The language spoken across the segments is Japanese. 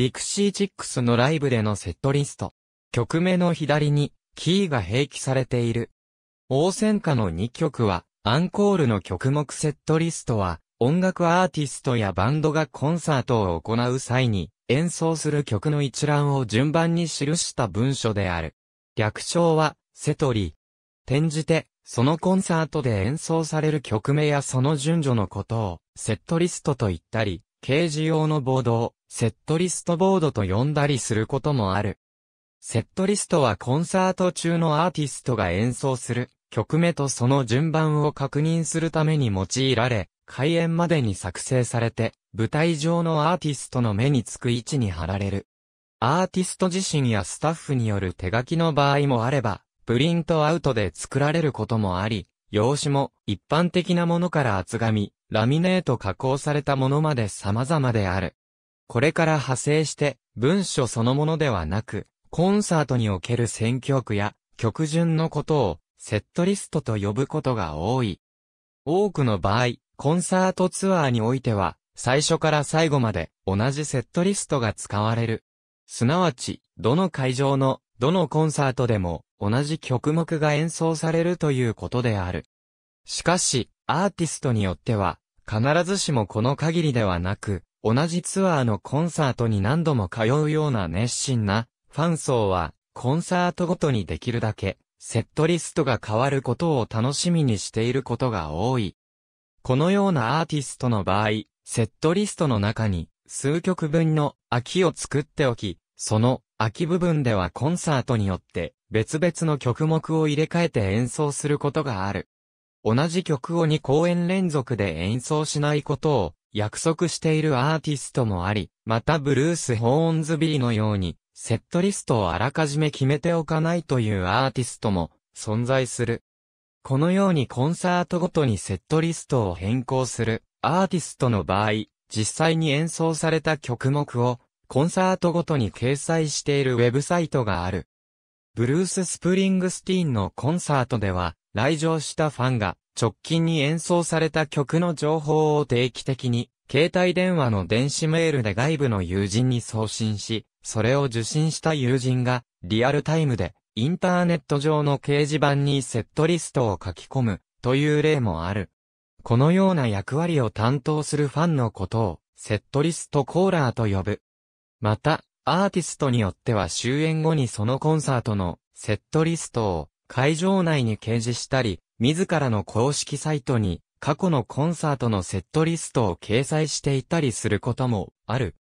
ディクシーチックスのライブでのセットリスト。曲目の左に、キーが併記されている。応戦歌の2曲は、アンコールの曲目セットリストは、音楽アーティストやバンドがコンサートを行う際に、演奏する曲の一覧を順番に記した文書である。略称は、セトリ。転じて、そのコンサートで演奏される曲名やその順序のことを、セットリストと言ったり、掲示用のボードを、セットリストボードと呼んだりすることもある。セットリストはコンサート中のアーティストが演奏する曲目とその順番を確認するために用いられ、開演までに作成されて、舞台上のアーティストの目につく位置に貼られる。アーティスト自身やスタッフによる手書きの場合もあれば、プリントアウトで作られることもあり、用紙も一般的なものから厚紙、ラミネート加工されたものまで様々である。これから派生して文書そのものではなく、コンサートにおける選曲区や曲順のことをセットリストと呼ぶことが多い。多くの場合、コンサートツアーにおいては、最初から最後まで同じセットリストが使われる。すなわち、どの会場の、どのコンサートでも同じ曲目が演奏されるということである。しかし、アーティストによっては、必ずしもこの限りではなく、同じツアーのコンサートに何度も通うような熱心なファン層は、コンサートごとにできるだけ、セットリストが変わることを楽しみにしていることが多い。このようなアーティストの場合、セットリストの中に数曲分の空きを作っておき、その空き部分ではコンサートによって別々の曲目を入れ替えて演奏することがある。同じ曲を2公演連続で演奏しないことを約束しているアーティストもあり、またブルース・ホーンズビーのように、セットリストをあらかじめ決めておかないというアーティストも存在する。このようにコンサートごとにセットリストを変更するアーティストの場合、実際に演奏された曲目をコンサートごとに掲載しているウェブサイトがある。ブルース・スプリングスティーンのコンサートでは来場したファンが直近に演奏された曲の情報を定期的に、携帯電話の電子メールで外部の友人に送信し、それを受信した友人が、リアルタイムで、インターネット上の掲示板にセットリストを書き込む、という例もある。このような役割を担当するファンのことを、セットリストコーラーと呼ぶ。また、アーティストによっては終演後にそのコンサートのセットリストを会場内に掲示したり、自らの公式サイトに過去のコンサートのセットリストを掲載していたりすることもある。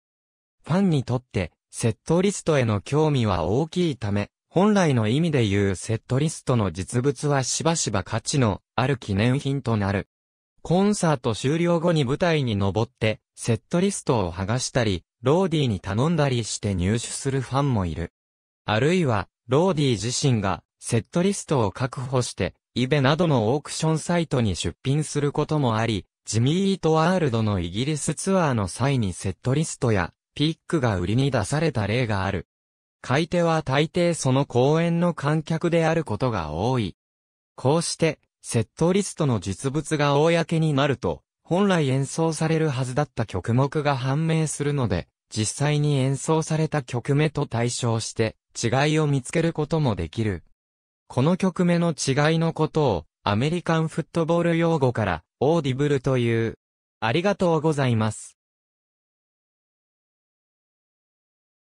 ファンにとってセットリストへの興味は大きいため、本来の意味で言うセットリストの実物はしばしば価値のある記念品となる。コンサート終了後に舞台に登って、セットリストを剥がしたり、ローディーに頼んだりして入手するファンもいる。あるいは、ローディー自身が、セットリストを確保して、イベなどのオークションサイトに出品することもあり、ジミー・イート・ワールドのイギリスツアーの際にセットリストやピックが売りに出された例がある。買い手は大抵その公演の観客であることが多い。こうして、セットリストの実物が公になると、本来演奏されるはずだった曲目が判明するので、実際に演奏された曲目と対照して、違いを見つけることもできる。この曲目の違いのことを、アメリカンフットボール用語から、オーディブルという。ありがとうございます。